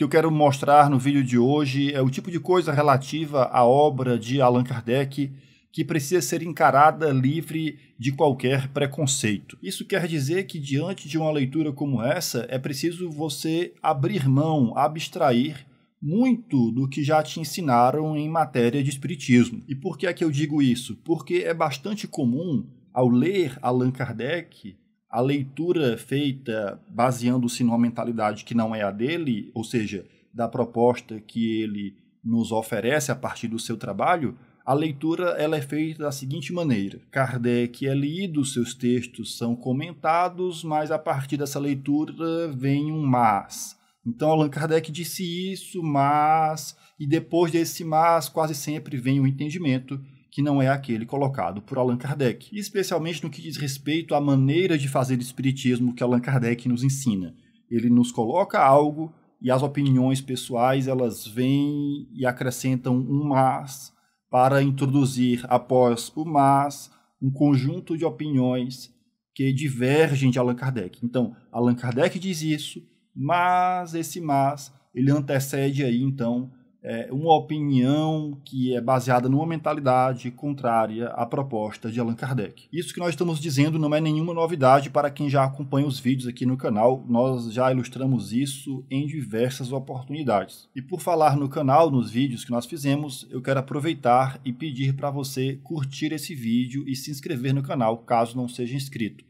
que eu quero mostrar no vídeo de hoje é o tipo de coisa relativa à obra de Allan Kardec que precisa ser encarada livre de qualquer preconceito. Isso quer dizer que, diante de uma leitura como essa, é preciso você abrir mão, abstrair muito do que já te ensinaram em matéria de espiritismo. E por que é que eu digo isso? Porque é bastante comum, ao ler Allan Kardec, a leitura feita baseando-se numa mentalidade que não é a dele, ou seja, da proposta que ele nos oferece a partir do seu trabalho, a leitura ela é feita da seguinte maneira: Kardec é lido, seus textos são comentados, mas a partir dessa leitura vem um mas. Então Allan Kardec disse isso, mas e depois desse mas quase sempre vem o um entendimento que não é aquele colocado por Allan Kardec, especialmente no que diz respeito à maneira de fazer espiritismo que Allan Kardec nos ensina. Ele nos coloca algo e as opiniões pessoais elas vêm e acrescentam um mas para introduzir após o mas um conjunto de opiniões que divergem de Allan Kardec. Então, Allan Kardec diz isso, mas esse mas ele antecede aí então é, uma opinião que é baseada numa mentalidade contrária à proposta de Allan Kardec. Isso que nós estamos dizendo não é nenhuma novidade para quem já acompanha os vídeos aqui no canal, nós já ilustramos isso em diversas oportunidades. E por falar no canal, nos vídeos que nós fizemos, eu quero aproveitar e pedir para você curtir esse vídeo e se inscrever no canal caso não seja inscrito.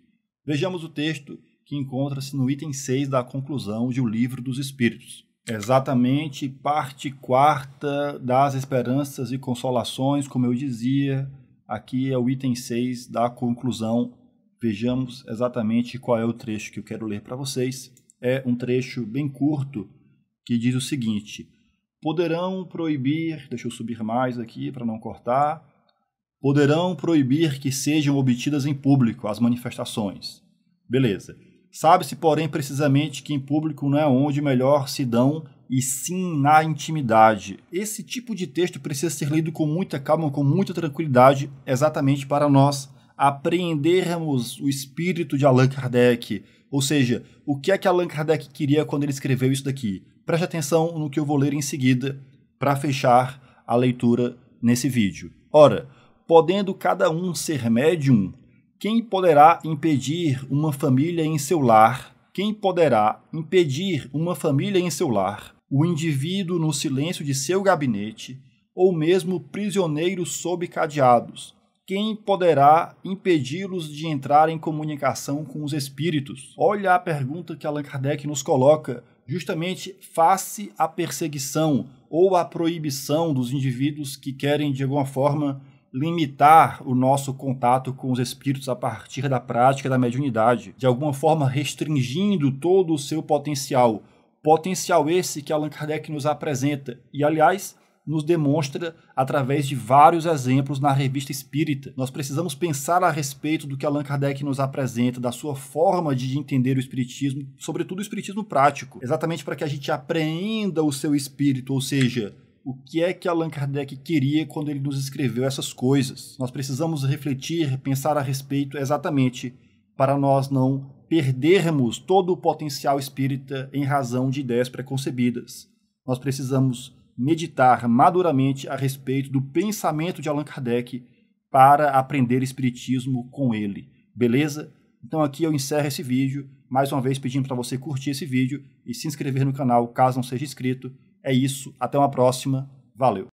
Vejamos o texto que encontra-se no item 6 da conclusão de O Livro dos Espíritos. Exatamente, parte quarta das esperanças e consolações, como eu dizia, aqui é o item 6 da conclusão. Vejamos exatamente qual é o trecho que eu quero ler para vocês. É um trecho bem curto que diz o seguinte: Poderão proibir, deixa eu subir mais aqui para não cortar. Poderão proibir que sejam obtidas em público as manifestações. Beleza. Sabe-se, porém, precisamente que em público não é onde melhor se dão, e sim na intimidade. Esse tipo de texto precisa ser lido com muita calma, com muita tranquilidade, exatamente para nós apreendermos o espírito de Allan Kardec. Ou seja, o que é que Allan Kardec queria quando ele escreveu isso daqui? Preste atenção no que eu vou ler em seguida para fechar a leitura nesse vídeo. Ora, podendo cada um ser médium, quem poderá impedir uma família em seu lar? Quem poderá impedir uma família em seu lar? O indivíduo no silêncio de seu gabinete, ou mesmo prisioneiros sob cadeados? Quem poderá impedi-los de entrar em comunicação com os espíritos? Olha a pergunta que Allan Kardec nos coloca, justamente face à perseguição ou à proibição dos indivíduos que querem, de alguma forma, limitar o nosso contato com os espíritos a partir da prática da mediunidade, de alguma forma restringindo todo o seu potencial. Potencial esse que Allan Kardec nos apresenta e, aliás, nos demonstra através de vários exemplos na revista espírita. Nós precisamos pensar a respeito do que Allan Kardec nos apresenta, da sua forma de entender o espiritismo, sobretudo o espiritismo prático, exatamente para que a gente apreenda o seu espírito, ou seja, o que é que Allan Kardec queria quando ele nos escreveu essas coisas? Nós precisamos refletir, pensar a respeito exatamente para nós não perdermos todo o potencial espírita em razão de ideias preconcebidas. Nós precisamos meditar maduramente a respeito do pensamento de Allan Kardec para aprender espiritismo com ele. Beleza? Então aqui eu encerro esse vídeo, mais uma vez pedindo para você curtir esse vídeo e se inscrever no canal caso não seja inscrito. É isso, até uma próxima. Valeu!